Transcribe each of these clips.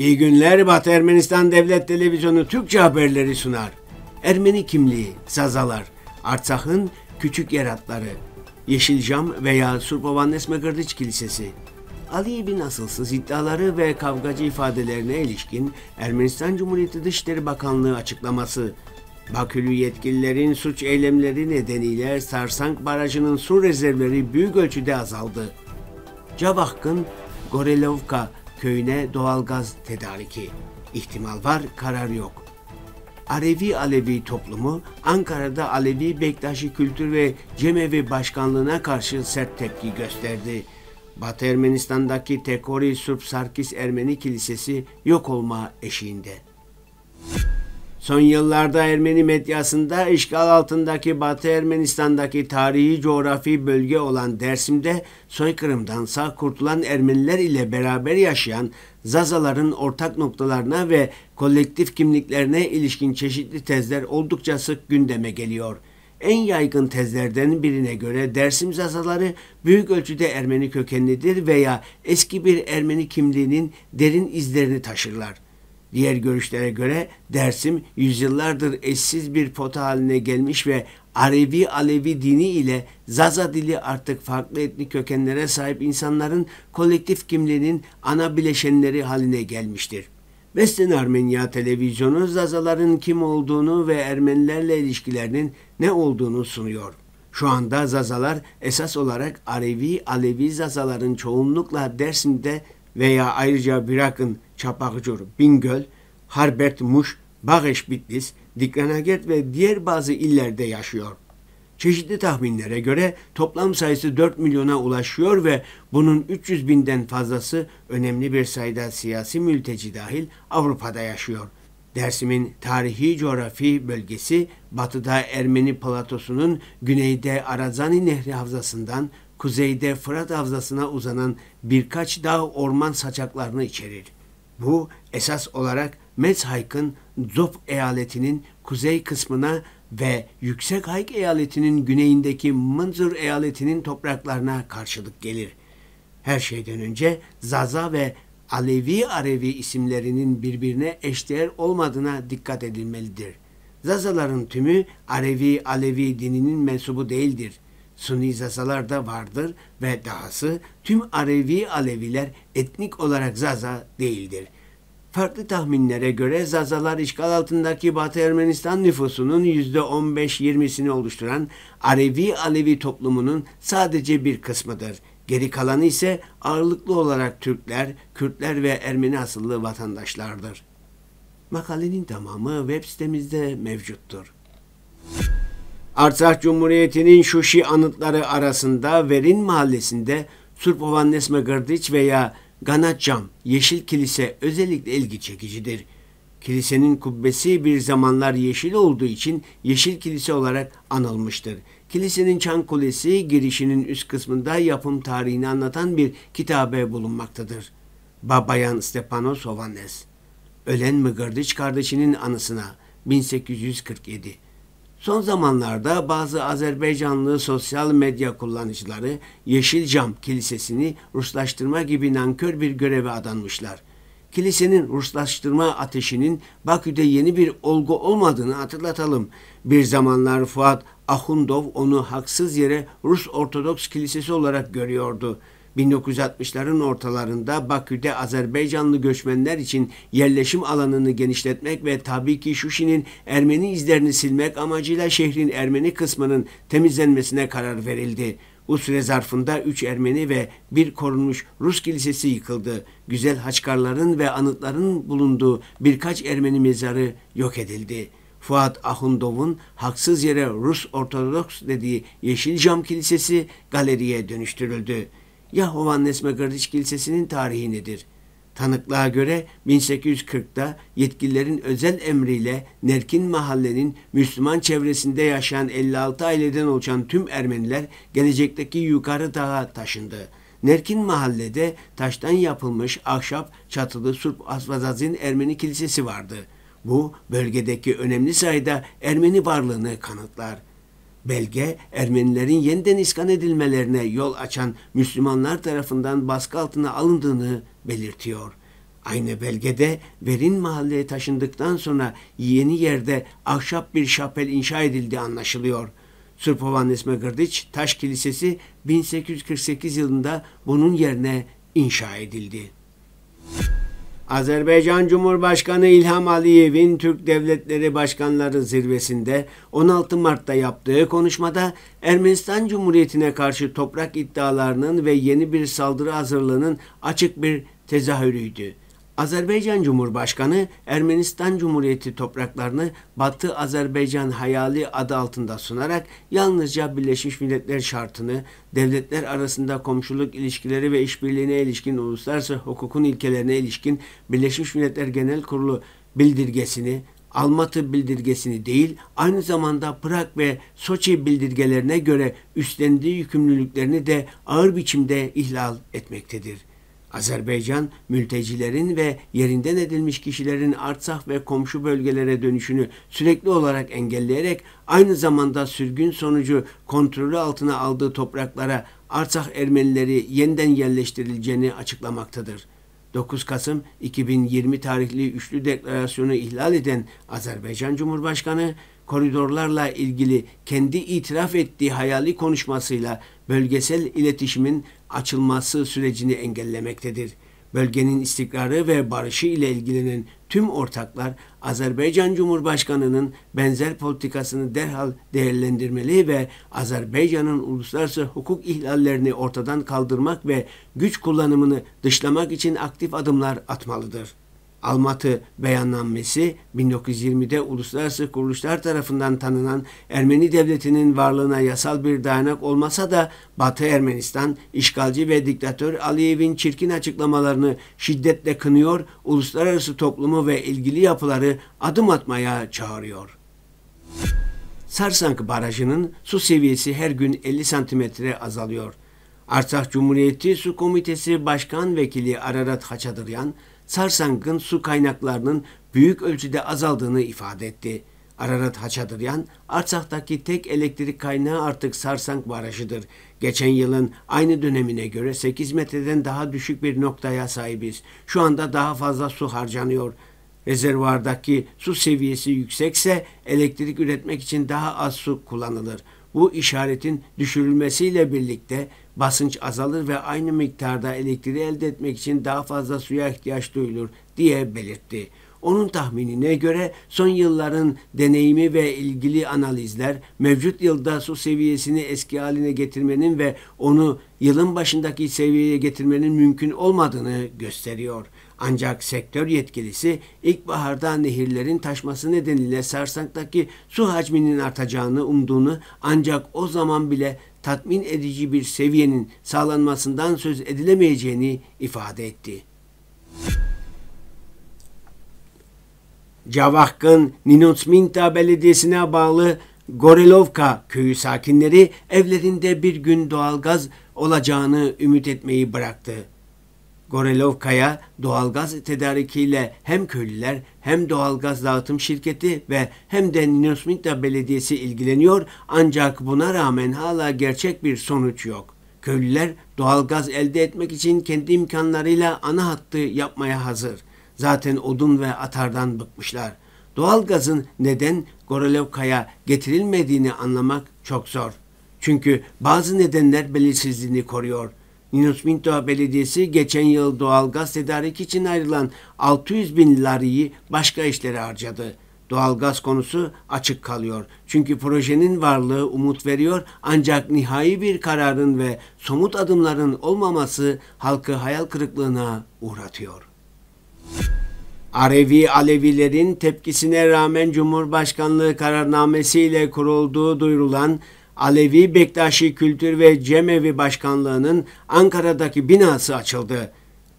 İyi günler Batı Ermenistan Devlet Televizyonu Türkçe haberleri sunar. Ermeni kimliği, sazalar, Artsak'ın küçük yeratları, Yeşilcam veya Surpavan Nesmegırdiç Kilisesi, Ali bin asılsız iddiaları ve kavgacı ifadelerine ilişkin Ermenistan Cumhuriyeti Dışişleri Bakanlığı açıklaması, Bakülü yetkililerin suç eylemleri nedeniyle Sarsang Barajı'nın su rezervleri büyük ölçüde azaldı. Cavakkın, Gorelovka, köyüne doğalgaz tedariki. İhtimal var, karar yok. Arevi Alevi toplumu Ankara'da Alevi Bektaşi Kültür ve Cemevi Başkanlığı'na karşı sert tepki gösterdi. Batı Ermenistan'daki Tekori Surp Sarkis Ermeni Kilisesi yok olma eşiğinde. Son yıllarda Ermeni medyasında işgal altındaki Batı Ermenistan'daki tarihi coğrafi bölge olan Dersim'de soykırımdan sağ kurtulan Ermeniler ile beraber yaşayan Zazaların ortak noktalarına ve kolektif kimliklerine ilişkin çeşitli tezler oldukça sık gündeme geliyor. En yaygın tezlerden birine göre Dersim Zazaları büyük ölçüde Ermeni kökenlidir veya eski bir Ermeni kimliğinin derin izlerini taşırlar. Diğer görüşlere göre Dersim yüzyıllardır eşsiz bir pota haline gelmiş ve Alevi Alevi dini ile Zaza dili artık farklı etnik kökenlere sahip insanların kolektif kimliğinin ana bileşenleri haline gelmiştir. Beslen Armenya televizyonu Zazaların kim olduğunu ve Ermenilerle ilişkilerinin ne olduğunu sunuyor. Şu anda Zazalar esas olarak Alevi Alevi Zazaların çoğunlukla Dersim'de veya ayrıca Birak'ın Çapakçur, Bingöl, Harbert, Muş, Bağış, Bitlis, Diklanaget ve diğer bazı illerde yaşıyor. Çeşitli tahminlere göre toplam sayısı 4 milyona ulaşıyor ve bunun 300 binden fazlası önemli bir sayıda siyasi mülteci dahil Avrupa'da yaşıyor. Dersim'in tarihi coğrafi bölgesi batıda Ermeni Platosu'nun güneyde Arazani Nehri Havzası'ndan kuzeyde Fırat Havzası'na uzanan birkaç dağ orman saçaklarını içerir. Bu esas olarak Metzhayk'ın Zop eyaletinin kuzey kısmına ve Yüksek Hayk eyaletinin güneyindeki Mınzur eyaletinin topraklarına karşılık gelir. Her şeyden önce Zaza ve Alevi Arevi isimlerinin birbirine eşdeğer olmadığına dikkat edilmelidir. Zazaların tümü Arevi Alevi dininin mensubu değildir. Sünni Zazalar da vardır ve dahası tüm Alevi Aleviler etnik olarak Zaza değildir. Farklı tahminlere göre Zazalar işgal altındaki Batı Ermenistan nüfusunun %15-20'sini oluşturan Alevi Alevi toplumunun sadece bir kısmıdır. Geri kalanı ise ağırlıklı olarak Türkler, Kürtler ve Ermeni asıllı vatandaşlardır. Makalenin tamamı web sitemizde mevcuttur. Artsakh Cumhuriyeti'nin Şuşi anıtları arasında Verin Mahallesi'nde Surpovan Nesme Gırdiç veya Ganatcam Yeşil Kilise özellikle ilgi çekicidir. Kilisenin kubbesi bir zamanlar yeşil olduğu için Yeşil Kilise olarak anılmıştır. Kilisenin çan kulesi girişinin üst kısmında yapım tarihini anlatan bir kitabe bulunmaktadır. Babayan Stepano Sovanes Ölen Mıgırdiç kardeşinin anısına 1847 Son zamanlarda bazı Azerbaycanlı sosyal medya kullanıcıları Yeşil Cam Kilisesi'ni Ruslaştırma gibi nankör bir göreve adanmışlar. Kilisenin Ruslaştırma ateşinin Bakü'de yeni bir olgu olmadığını hatırlatalım. Bir zamanlar Fuat Ahundov onu haksız yere Rus Ortodoks Kilisesi olarak görüyordu. 1960'ların ortalarında Bakü'de Azerbaycanlı göçmenler için yerleşim alanını genişletmek ve tabii ki Şuşi'nin Ermeni izlerini silmek amacıyla şehrin Ermeni kısmının temizlenmesine karar verildi. Bu süre zarfında 3 Ermeni ve bir korunmuş Rus kilisesi yıkıldı. Güzel haçkarların ve anıtların bulunduğu birkaç Ermeni mezarı yok edildi. Fuat Ahundov'un haksız yere Rus Ortodoks dediği Yeşil Cam Kilisesi galeriye dönüştürüldü. Yahovan Nesme kardeş Kilisesi'nin tarihi nedir? Tanıklığa göre 1840'da yetkililerin özel emriyle Nerkin mahallenin Müslüman çevresinde yaşayan 56 aileden oluşan tüm Ermeniler gelecekteki yukarı dağa taşındı. Nerkin mahallede taştan yapılmış ahşap çatılı Surp Asvazazin Ermeni Kilisesi vardı. Bu bölgedeki önemli sayıda Ermeni varlığını kanıtlar. Belge Ermenilerin yeniden iskan edilmelerine yol açan Müslümanlar tarafından baskı altına alındığını belirtiyor. Aynı belgede Verin mahalleye taşındıktan sonra yeni yerde ahşap bir şapel inşa edildiği anlaşılıyor. Surpovan Esme Gırdiç Taş Kilisesi 1848 yılında bunun yerine inşa edildi. Müzik Azerbaycan Cumhurbaşkanı İlham Aliyev'in Türk Devletleri Başkanları Zirvesi'nde 16 Mart'ta yaptığı konuşmada Ermenistan Cumhuriyeti'ne karşı toprak iddialarının ve yeni bir saldırı hazırlığının açık bir tezahürüydü. Azerbaycan Cumhurbaşkanı Ermenistan Cumhuriyeti topraklarını Batı Azerbaycan hayali adı altında sunarak yalnızca Birleşmiş Milletler şartını, devletler arasında komşuluk ilişkileri ve işbirliğine ilişkin uluslararası hukukun ilkelerine ilişkin Birleşmiş Milletler Genel Kurulu bildirgesini, Almatı bildirgesini değil, aynı zamanda Pırak ve Soçi bildirgelerine göre üstlendiği yükümlülüklerini de ağır biçimde ihlal etmektedir. Azerbaycan, mültecilerin ve yerinden edilmiş kişilerin Artsakh ve komşu bölgelere dönüşünü sürekli olarak engelleyerek aynı zamanda sürgün sonucu kontrolü altına aldığı topraklara Artsakh Ermenileri yeniden yerleştirileceğini açıklamaktadır.'' 9 Kasım 2020 tarihli üçlü deklarasyonu ihlal eden Azerbaycan Cumhurbaşkanı koridorlarla ilgili kendi itiraf ettiği hayali konuşmasıyla bölgesel iletişimin açılması sürecini engellemektedir. Bölgenin istikrarı ve barışı ile ilgilenen tüm ortaklar Azerbaycan Cumhurbaşkanı'nın benzer politikasını derhal değerlendirmeli ve Azerbaycan'ın uluslararası hukuk ihlallerini ortadan kaldırmak ve güç kullanımını dışlamak için aktif adımlar atmalıdır. Almatı Beyannamesi 1920'de uluslararası kuruluşlar tarafından tanınan Ermeni devletinin varlığına yasal bir dayanak olmasa da Batı Ermenistan işgalci ve diktatör Aliyev'in çirkin açıklamalarını şiddetle kınıyor, uluslararası toplumu ve ilgili yapıları adım atmaya çağırıyor. Sarsank Barajı'nın su seviyesi her gün 50 santimetre azalıyor. Arsak Cumhuriyeti Su Komitesi Başkan Vekili Ararat Haçadıryan, Sarsang'ın su kaynaklarının büyük ölçüde azaldığını ifade etti. Ararat Haçadıryan, Artsak'taki tek elektrik kaynağı artık Sarsang Barajı'dır. Geçen yılın aynı dönemine göre 8 metreden daha düşük bir noktaya sahibiz. Şu anda daha fazla su harcanıyor. Rezervardaki su seviyesi yüksekse elektrik üretmek için daha az su kullanılır. Bu işaretin düşürülmesiyle birlikte basınç azalır ve aynı miktarda elektriği elde etmek için daha fazla suya ihtiyaç duyulur diye belirtti. Onun tahminine göre son yılların deneyimi ve ilgili analizler mevcut yılda su seviyesini eski haline getirmenin ve onu yılın başındaki seviyeye getirmenin mümkün olmadığını gösteriyor. Ancak sektör yetkilisi ilkbaharda nehirlerin taşması nedeniyle sarsaktaki su hacminin artacağını umduğunu ancak o zaman bile tatmin edici bir seviyenin sağlanmasından söz edilemeyeceğini ifade etti. Cavakk'ın Ninotsminta Belediyesi'ne bağlı Gorelovka köyü sakinleri evlerinde bir gün doğalgaz olacağını ümit etmeyi bıraktı. Gorelovka'ya doğalgaz tedarikiyle hem köylüler hem doğalgaz dağıtım şirketi ve hem de Ninosmita Belediyesi ilgileniyor ancak buna rağmen hala gerçek bir sonuç yok. Köylüler doğalgaz elde etmek için kendi imkanlarıyla ana hattı yapmaya hazır. Zaten odun ve atardan bıkmışlar. Doğalgazın neden Gorelovkaya getirilmediğini anlamak çok zor. Çünkü bazı nedenler belirsizliğini koruyor. Yunus Minto Belediyesi geçen yıl doğalgaz tedariki için ayrılan 600 bin lariyi başka işlere harcadı. Doğalgaz konusu açık kalıyor. Çünkü projenin varlığı umut veriyor ancak nihai bir kararın ve somut adımların olmaması halkı hayal kırıklığına uğratıyor. Alevi Alevilerin tepkisine rağmen Cumhurbaşkanlığı kararnamesiyle kurulduğu duyurulan Alevi Bektaşi Kültür ve Cemevi Başkanlığı'nın Ankara'daki binası açıldı.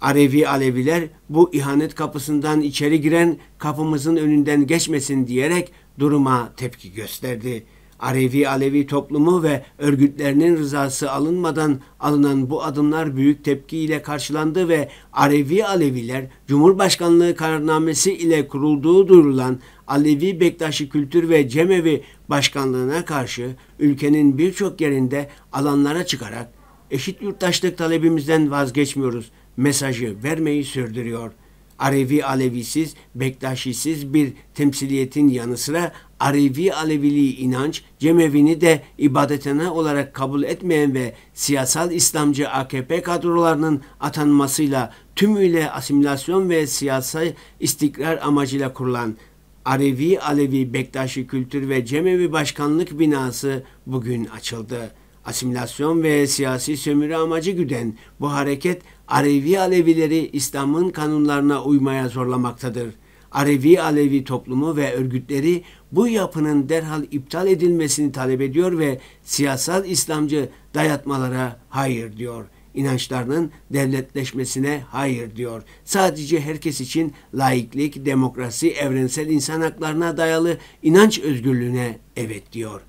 Arevi Aleviler bu ihanet kapısından içeri giren kapımızın önünden geçmesin diyerek duruma tepki gösterdi.'' Arevi Alevi toplumu ve örgütlerinin rızası alınmadan alınan bu adımlar büyük tepkiyle karşılandı ve Arevi Aleviler Cumhurbaşkanlığı kararnamesi ile kurulduğu duyurulan Alevi Bektaşi Kültür ve Cemevi Başkanlığına karşı ülkenin birçok yerinde alanlara çıkarak eşit yurttaşlık talebimizden vazgeçmiyoruz mesajı vermeyi sürdürüyor.'' Arevi Alevisiz, Bektaşisiz bir temsiliyetin yanı sıra Arevi Aleviliği inanç cemevini de ibadetine olarak kabul etmeyen ve siyasal İslamcı AKP kadrolarının atanmasıyla tümüyle asimilasyon ve siyasi istikrar amacıyla kurulan Arevi Alevi Bektaşi Kültür ve Cemevi Başkanlık binası bugün açıldı. Asimilasyon ve siyasi sömürü amacı güden bu hareket Alevi Alevileri İslam'ın kanunlarına uymaya zorlamaktadır. Alevi Alevi toplumu ve örgütleri bu yapının derhal iptal edilmesini talep ediyor ve siyasal İslamcı dayatmalara hayır diyor. İnançlarının devletleşmesine hayır diyor. Sadece herkes için laiklik, demokrasi, evrensel insan haklarına dayalı inanç özgürlüğüne evet diyor.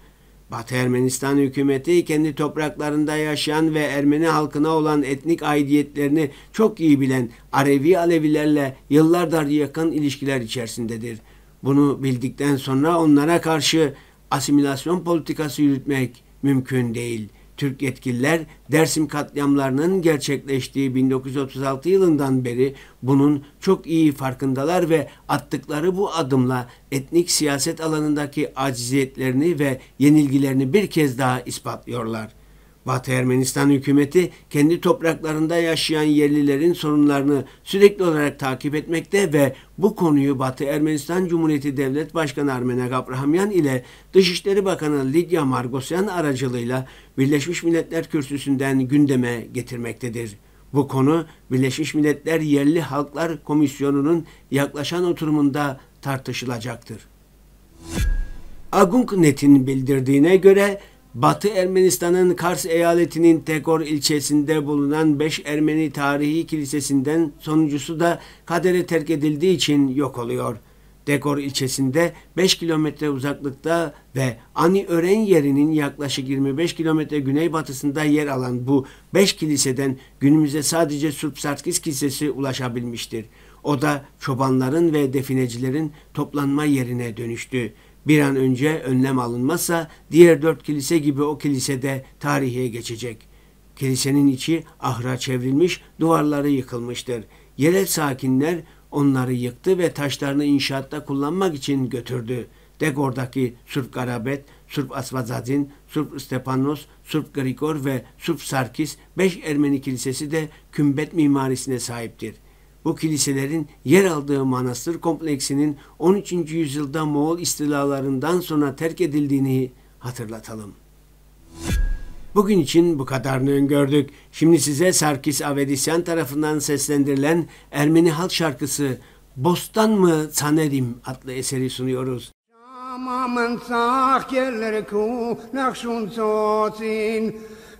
Batı Ermenistan hükümeti kendi topraklarında yaşayan ve Ermeni halkına olan etnik aidiyetlerini çok iyi bilen Arevi Alevilerle yıllardır yakın ilişkiler içerisindedir. Bunu bildikten sonra onlara karşı asimilasyon politikası yürütmek mümkün değil.'' Türk yetkililer Dersim katliamlarının gerçekleştiği 1936 yılından beri bunun çok iyi farkındalar ve attıkları bu adımla etnik siyaset alanındaki aciziyetlerini ve yenilgilerini bir kez daha ispatlıyorlar. Batı Ermenistan hükümeti kendi topraklarında yaşayan yerlilerin sorunlarını sürekli olarak takip etmekte ve bu konuyu Batı Ermenistan Cumhuriyeti Devlet Başkanı Armenek Abrahamyan ile Dışişleri Bakanı Lidya Margosyan aracılığıyla Birleşmiş Milletler Kürsüsü'nden gündeme getirmektedir. Bu konu Birleşmiş Milletler Yerli Halklar Komisyonu'nun yaklaşan oturumunda tartışılacaktır. Agunknet'in bildirdiğine göre Batı Ermenistan'ın Kars eyaletinin Tekor ilçesinde bulunan 5 Ermeni tarihi kilisesinden sonuncusu da kadere terk edildiği için yok oluyor. Tekor ilçesinde 5 kilometre uzaklıkta ve Ani Ören yerinin yaklaşık 25 kilometre güneybatısında yer alan bu 5 kiliseden günümüze sadece Surpsarkis Kilisesi ulaşabilmiştir. O da çobanların ve definecilerin toplanma yerine dönüştü. Bir an önce önlem alınmazsa diğer dört kilise gibi o kilisede tarihe geçecek. Kilisenin içi ahra çevrilmiş, duvarları yıkılmıştır. Yerel sakinler onları yıktı ve taşlarını inşaatta kullanmak için götürdü. Degor'daki Surp Garabet, Surp Asvazadin, Surp Stepanos, Surp Grigor ve Surp Sarkis beş Ermeni kilisesi de kümbet mimarisine sahiptir.'' bu kiliselerin yer aldığı manastır kompleksinin 13. yüzyılda Moğol istilalarından sonra terk edildiğini hatırlatalım. Bugün için bu kadarını öngördük. Şimdi size Sarkis Avedisyan tarafından seslendirilen Ermeni halk şarkısı Bostan mı Sanerim adlı eseri sunuyoruz. Aman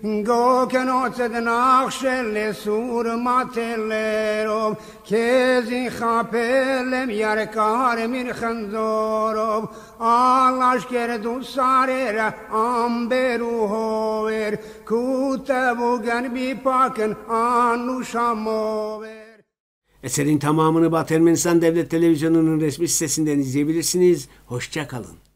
Goken otsed nachshel sur matelerov kezi chapelem yarkar mir khanzorov alash ker du sarera amberu hover kutevugen bi paken anuşamover Eserin tamamını Batı Ermenistan Devlet Televizyonu'nun resmi sitesinden izleyebilirsiniz. Hoşçakalın.